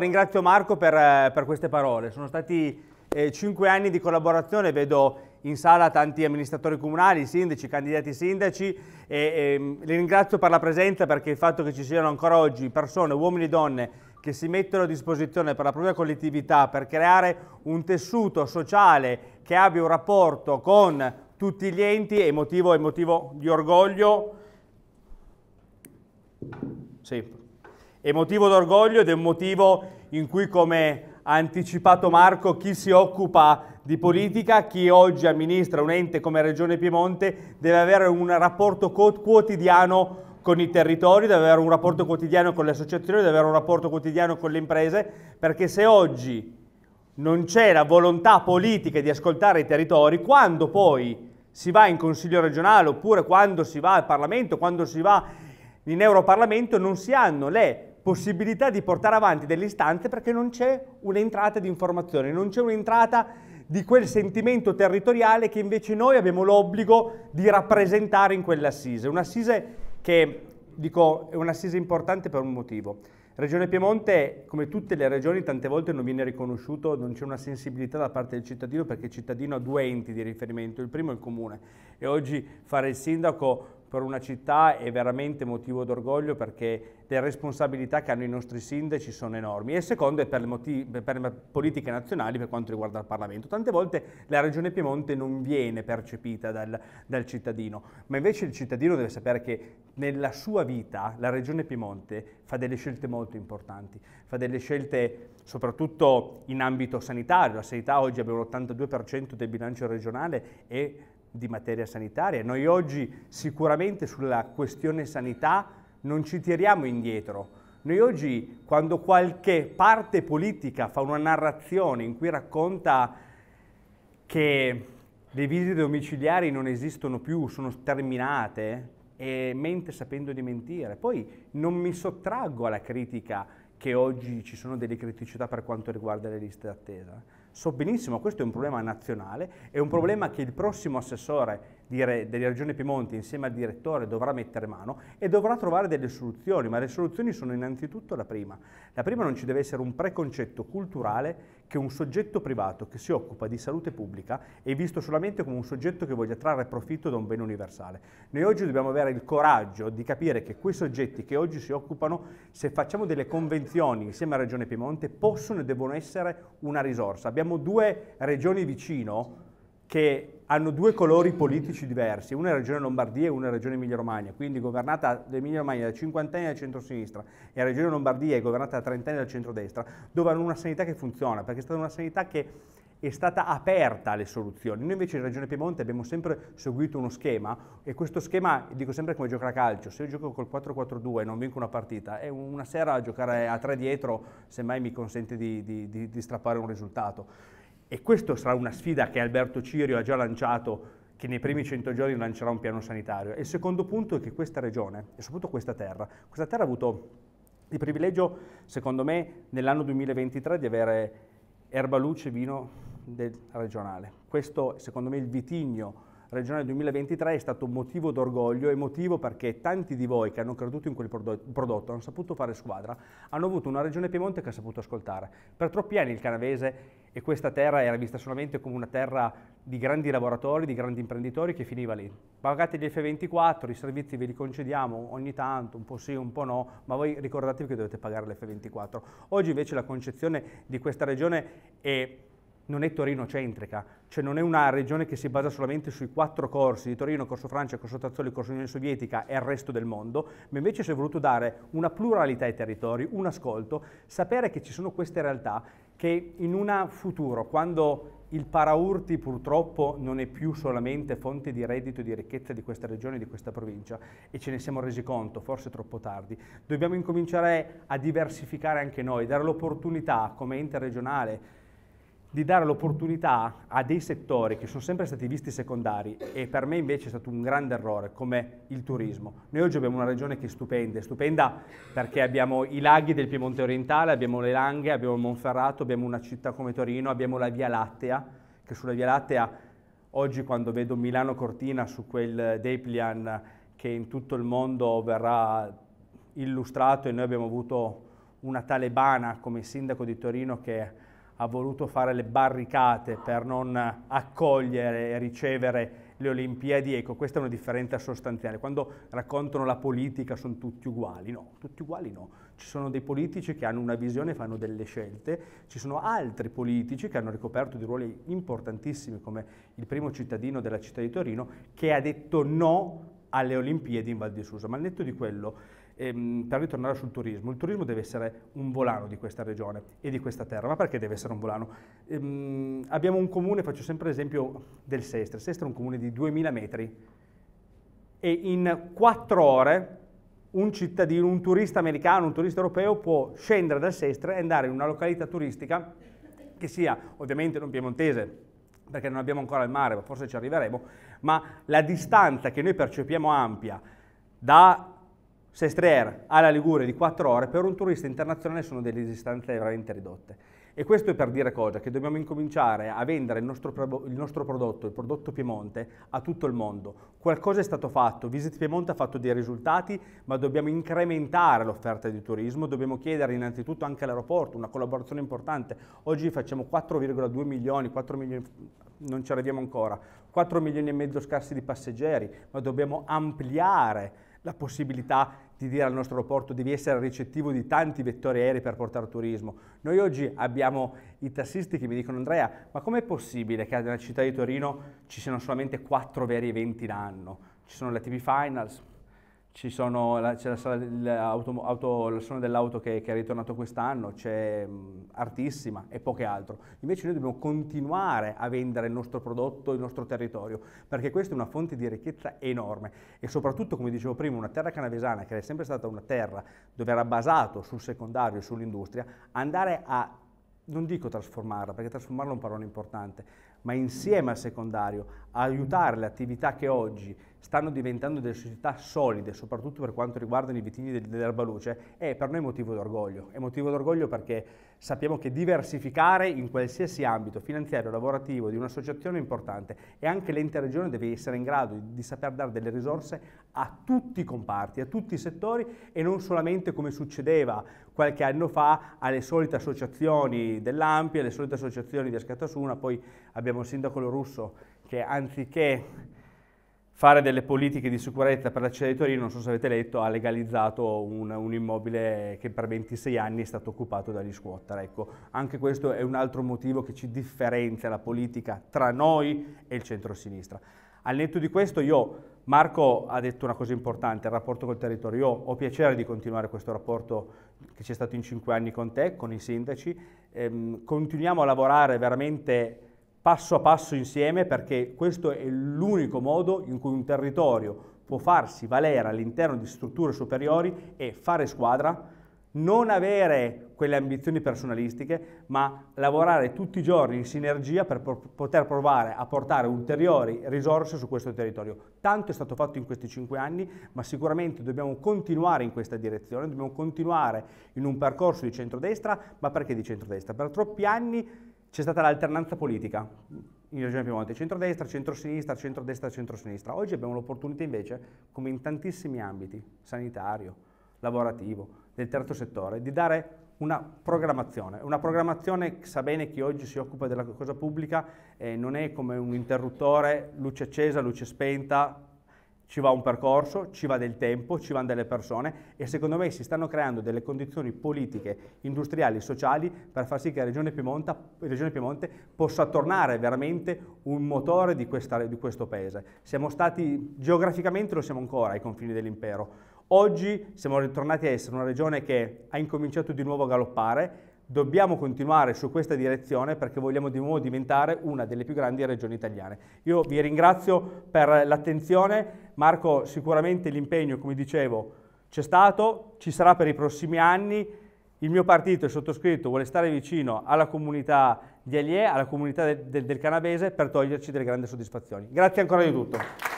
Ringrazio Marco per, eh, per queste parole, sono stati eh, cinque anni di collaborazione, vedo in sala tanti amministratori comunali, sindaci, candidati sindaci e, e, ehm, li ringrazio per la presenza perché il fatto che ci siano ancora oggi persone, uomini e donne che si mettono a disposizione per la propria collettività, per creare un tessuto sociale che abbia un rapporto con tutti gli enti è motivo, motivo di orgoglio. Sì. È motivo d'orgoglio ed è un motivo in cui, come ha anticipato Marco, chi si occupa di politica, chi oggi amministra un ente come Regione Piemonte, deve avere un rapporto quotidiano con i territori, deve avere un rapporto quotidiano con le associazioni, deve avere un rapporto quotidiano con le imprese, perché se oggi non c'è la volontà politica di ascoltare i territori, quando poi si va in Consiglio regionale oppure quando si va al Parlamento, quando si va in Europarlamento, non si hanno le possibilità di portare avanti delle istanze perché non c'è un'entrata di informazione, non c'è un'entrata di quel sentimento territoriale che invece noi abbiamo l'obbligo di rappresentare in quell'assise. Un'assise che, dico, è un'assise importante per un motivo. Regione Piemonte, come tutte le regioni, tante volte non viene riconosciuto, non c'è una sensibilità da parte del cittadino perché il cittadino ha due enti di riferimento, il primo è il comune e oggi fare il sindaco per una città è veramente motivo d'orgoglio perché le responsabilità che hanno i nostri sindaci sono enormi e il secondo è per le, motivi, per le politiche nazionali per quanto riguarda il Parlamento. Tante volte la Regione Piemonte non viene percepita dal, dal cittadino, ma invece il cittadino deve sapere che nella sua vita la Regione Piemonte fa delle scelte molto importanti, fa delle scelte soprattutto in ambito sanitario, la sanità oggi abbiamo l'82% del bilancio regionale e di materia sanitaria. Noi oggi sicuramente sulla questione sanità non ci tiriamo indietro. Noi oggi quando qualche parte politica fa una narrazione in cui racconta che le visite domiciliari non esistono più, sono terminate, e mente sapendo di mentire. Poi non mi sottraggo alla critica che oggi ci sono delle criticità per quanto riguarda le liste d'attesa So benissimo, questo è un problema nazionale, è un problema che il prossimo assessore dire, della Regione Piemonte insieme al direttore dovrà mettere mano e dovrà trovare delle soluzioni, ma le soluzioni sono innanzitutto la prima. La prima non ci deve essere un preconcetto culturale che un soggetto privato che si occupa di salute pubblica è visto solamente come un soggetto che voglia trarre profitto da un bene universale. Noi oggi dobbiamo avere il coraggio di capire che quei soggetti che oggi si occupano, se facciamo delle convenzioni insieme a Regione Piemonte, possono e devono essere una risorsa. Abbiamo due regioni vicino che hanno due colori politici diversi, una è la regione Lombardia e una è la regione Emilia-Romagna, quindi governata l'Emilia-Romagna da cinquantenni dal centro-sinistra e la regione Lombardia è governata da trentenni dal centro-destra, dove hanno una sanità che funziona, perché è stata una sanità che è stata aperta alle soluzioni. Noi invece in Regione Piemonte abbiamo sempre seguito uno schema e questo schema, dico sempre come giocare a calcio, se io gioco col 4-4-2 e non vinco una partita, è una sera a giocare a tre dietro semmai mi consente di, di, di, di strappare un risultato. E questa sarà una sfida che Alberto Cirio ha già lanciato, che nei primi 100 giorni lancerà un piano sanitario. E il secondo punto è che questa regione, e soprattutto questa terra, questa terra ha avuto il privilegio, secondo me, nell'anno 2023 di avere erba, luce, e vino del regionale. Questo, secondo me, è il vitigno regionale 2023 è stato motivo d'orgoglio e motivo perché tanti di voi che hanno creduto in quel prodotto, hanno saputo fare squadra, hanno avuto una regione Piemonte che ha saputo ascoltare. Per troppi anni il canavese e questa terra era vista solamente come una terra di grandi lavoratori, di grandi imprenditori che finiva lì. Pagate gli F24, i servizi ve li concediamo ogni tanto, un po' sì, un po' no, ma voi ricordatevi che dovete pagare l'F24. Oggi invece la concezione di questa regione è non è Torino-centrica, cioè non è una regione che si basa solamente sui quattro corsi di Torino, Corso Francia, Corso Tazzoli, Corso Unione Sovietica e il resto del mondo, ma invece si è voluto dare una pluralità ai territori, un ascolto, sapere che ci sono queste realtà che in un futuro, quando il paraurti purtroppo non è più solamente fonte di reddito e di ricchezza di questa regione e di questa provincia e ce ne siamo resi conto, forse troppo tardi. Dobbiamo incominciare a diversificare anche noi, dare l'opportunità come ente regionale di dare l'opportunità a dei settori che sono sempre stati visti secondari e per me invece è stato un grande errore come il turismo. Noi oggi abbiamo una regione che è stupenda, è stupenda perché abbiamo i laghi del Piemonte orientale, abbiamo le Langhe, abbiamo il Monferrato, abbiamo una città come Torino, abbiamo la Via Lattea, che sulla Via Lattea oggi quando vedo Milano Cortina su quel Deplian che in tutto il mondo verrà illustrato e noi abbiamo avuto una talebana come sindaco di Torino che ha voluto fare le barricate per non accogliere e ricevere le Olimpiadi, ecco, questa è una differenza sostanziale. Quando raccontano la politica sono tutti uguali, no, tutti uguali no. Ci sono dei politici che hanno una visione e fanno delle scelte, ci sono altri politici che hanno ricoperto dei ruoli importantissimi, come il primo cittadino della città di Torino, che ha detto no alle Olimpiadi in Val di Susa. Ma al netto di quello, ehm, per ritornare sul turismo, il turismo deve essere un volano di questa regione e di questa terra. Ma perché deve essere un volano? Ehm, abbiamo un comune, faccio sempre l'esempio del Sestre. Sestre è un comune di 2000 metri e in quattro ore un cittadino, un turista americano, un turista europeo può scendere dal Sestre e andare in una località turistica che sia ovviamente non piemontese, perché non abbiamo ancora il mare, ma forse ci arriveremo, ma la distanza che noi percepiamo ampia da Sestriere alla Liguria di 4 ore, per un turista internazionale sono delle distanze veramente ridotte. E questo è per dire cosa? Che dobbiamo incominciare a vendere il nostro, il nostro, prodotto, il prodotto Piemonte, a tutto il mondo. Qualcosa è stato fatto, Visit Piemonte ha fatto dei risultati, ma dobbiamo incrementare l'offerta di turismo, dobbiamo chiedere innanzitutto anche all'aeroporto una collaborazione importante. Oggi facciamo 4,2 milioni, 4 milioni, non ci arriviamo ancora, 4 milioni e mezzo scarsi di passeggeri, ma dobbiamo ampliare la possibilità di dire al nostro aeroporto devi essere ricettivo di tanti vettori aerei per portare turismo. Noi oggi abbiamo i tassisti che mi dicono Andrea, ma com'è possibile che nella città di Torino ci siano solamente quattro veri eventi l'anno? Ci sono le TV Finals, c'è la, la sala auto, auto, la suona dell'auto che, che, è ritornato quest'anno, c'è Artissima e poche altro. Invece noi dobbiamo continuare a vendere il nostro prodotto, il nostro territorio, perché questa è una fonte di ricchezza enorme e soprattutto, come dicevo prima, una terra canavesana che è sempre stata una terra dove era basato sul secondario e sull'industria, andare a non dico trasformarla, perché trasformarla è un parola importante, ma insieme al secondario, aiutare le attività che oggi stanno diventando delle società solide, soprattutto per quanto riguarda i vitigni dell'erbaluce, è per noi motivo d'orgoglio. È motivo d'orgoglio perché sappiamo che diversificare in qualsiasi ambito finanziario, lavorativo di un'associazione è importante e anche l'ente regione deve essere in grado di saper dare delle risorse a tutti i comparti, a tutti i settori e non solamente come succedeva qualche anno fa alle solite associazioni dell'Ampi, alle solite associazioni di Ascatasuna, poi abbiamo il sindaco Russo che anziché fare delle politiche di sicurezza per la città di Torino, non so se avete letto, ha legalizzato un, un immobile che per 26 anni è stato occupato dagli squatter. Ecco, anche questo è un altro motivo che ci differenzia la politica tra noi e il centro-sinistra. Al netto di questo io, Marco ha detto una cosa importante, il rapporto col territorio. Io ho piacere di continuare questo rapporto che c'è stato in cinque anni con te, con i sindaci. Ehm, continuiamo a lavorare veramente passo a passo insieme perché questo è l'unico modo in cui un territorio può farsi valere all'interno di strutture superiori e fare squadra, non avere quelle ambizioni personalistiche, ma lavorare tutti i giorni in sinergia per poter provare a portare ulteriori risorse su questo territorio. Tanto è stato fatto in questi cinque anni, ma sicuramente dobbiamo continuare in questa direzione, dobbiamo continuare in un percorso di centrodestra, ma perché di centrodestra? Per troppi anni c'è stata l'alternanza politica in Regione Piemonte, centrodestra, centrosinistra, centrodestra, centrosinistra. Oggi abbiamo l'opportunità invece, come in tantissimi ambiti, sanitario, lavorativo, del terzo settore, di dare una programmazione. Una programmazione, che sa bene chi oggi si occupa della cosa pubblica, eh, non è come un interruttore, luce accesa, luce spenta, ci va un percorso, ci va del tempo, ci vanno delle persone e secondo me si stanno creando delle condizioni politiche, industriali, sociali per far sì che la Regione Piemonte, Regione Piemonte possa tornare veramente un motore di, questa, di questo paese. Siamo stati, geograficamente lo siamo ancora ai confini dell'impero. Oggi siamo ritornati a essere una regione che ha incominciato di nuovo a galoppare, dobbiamo continuare su questa direzione perché vogliamo di nuovo diventare una delle più grandi regioni italiane. Io vi ringrazio per l'attenzione, Marco sicuramente l'impegno, come dicevo, c'è stato, ci sarà per i prossimi anni, il mio partito, il sottoscritto, vuole stare vicino alla comunità di Alie, alla comunità del, del, del Canavese per toglierci delle grandi soddisfazioni. Grazie ancora di tutto.